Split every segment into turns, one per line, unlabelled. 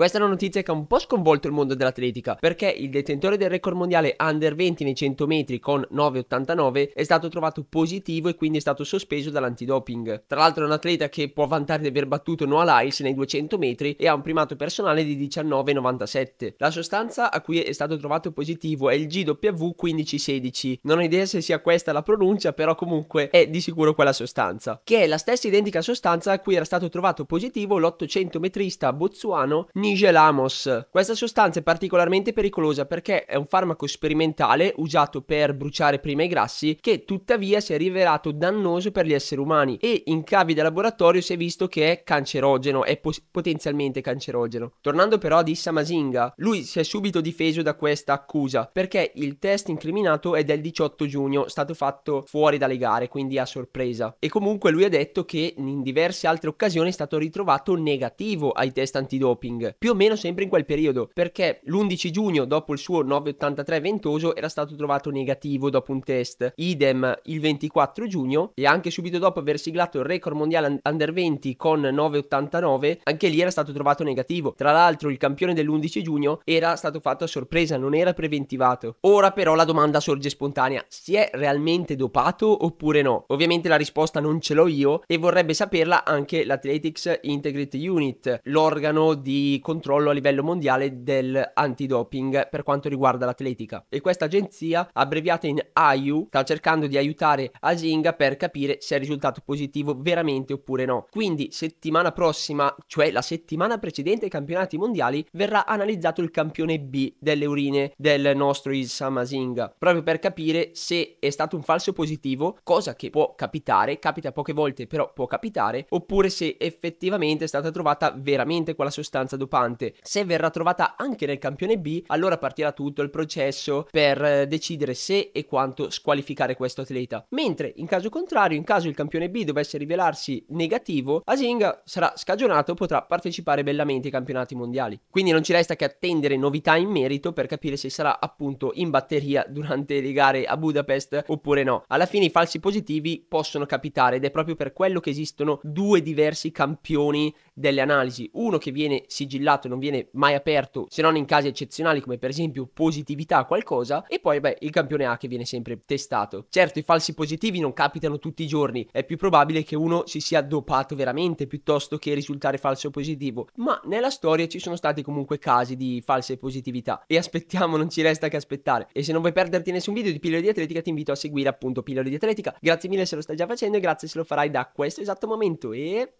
Questa è una notizia che ha un po' sconvolto il mondo dell'atletica perché il detentore del record mondiale under 20 nei 100 metri con 9,89 è stato trovato positivo e quindi è stato sospeso dall'antidoping. Tra l'altro è un atleta che può vantare di aver battuto Noah Lyles nei 200 metri e ha un primato personale di 19,97. La sostanza a cui è stato trovato positivo è il GW1516. Non ho idea se sia questa la pronuncia, però comunque è di sicuro quella sostanza, che è la stessa identica sostanza a cui era stato trovato positivo l'800 metrista bozzuano Ni fenigelamos. Questa sostanza è particolarmente pericolosa perché è un farmaco sperimentale usato per bruciare prima i grassi che tuttavia si è rivelato dannoso per gli esseri umani e in cavi da laboratorio si è visto che è cancerogeno, è po potenzialmente cancerogeno. Tornando però ad Issa Masinga, lui si è subito difeso da questa accusa perché il test incriminato è del 18 giugno, stato fatto fuori dalle gare, quindi a sorpresa. E comunque lui ha detto che in diverse altre occasioni è stato ritrovato negativo ai test antidoping più o meno sempre in quel periodo, perché l'11 giugno dopo il suo 983 ventoso era stato trovato negativo dopo un test, idem il 24 giugno e anche subito dopo aver siglato il record mondiale under 20 con 989, anche lì era stato trovato negativo. Tra l'altro il campione dell'11 giugno era stato fatto a sorpresa, non era preventivato. Ora però la domanda sorge spontanea, si è realmente dopato oppure no? Ovviamente la risposta non ce l'ho io e vorrebbe saperla anche l'Athletics Integrate Unit, l'organo di controllo a livello mondiale dell'antidoping per quanto riguarda l'atletica. E questa agenzia, abbreviata in AIU, sta cercando di aiutare Asinga per capire se è risultato positivo veramente oppure no. Quindi settimana prossima, cioè la settimana precedente ai campionati mondiali, verrà analizzato il campione B delle urine del nostro Isam Asinga, proprio per capire se è stato un falso positivo, cosa che può capitare, capita poche volte però può capitare, oppure se effettivamente è stata trovata veramente quella sostanza dopata preoccupante. Se verrà trovata anche nel campione B, allora partirà tutto il processo per eh, decidere se e quanto squalificare questo atleta. Mentre in caso contrario, in caso il campione B dovesse rivelarsi negativo, Asinga sarà scagionato e potrà partecipare bellamente ai campionati mondiali. Quindi non ci resta che attendere novità in merito per capire se sarà appunto in batteria durante le gare a Budapest oppure no. Alla fine i falsi positivi possono capitare ed è proprio per quello che esistono due diversi campioni delle analisi, uno che viene sigillato sigillato non viene mai aperto se non in casi eccezionali come per esempio positività a qualcosa e poi beh il campione A che viene sempre testato. Certo i falsi positivi non capitano tutti i giorni, è più probabile che uno si sia dopato veramente piuttosto che risultare falso positivo, ma nella storia ci sono stati comunque casi di false positività e aspettiamo, non ci resta che aspettare. E se non vuoi perderti nessun video di Pillole di Atletica ti invito a seguire appunto Pillole di Atletica. Grazie mille se lo stai già facendo e grazie se lo farai da questo esatto momento e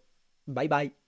bye bye.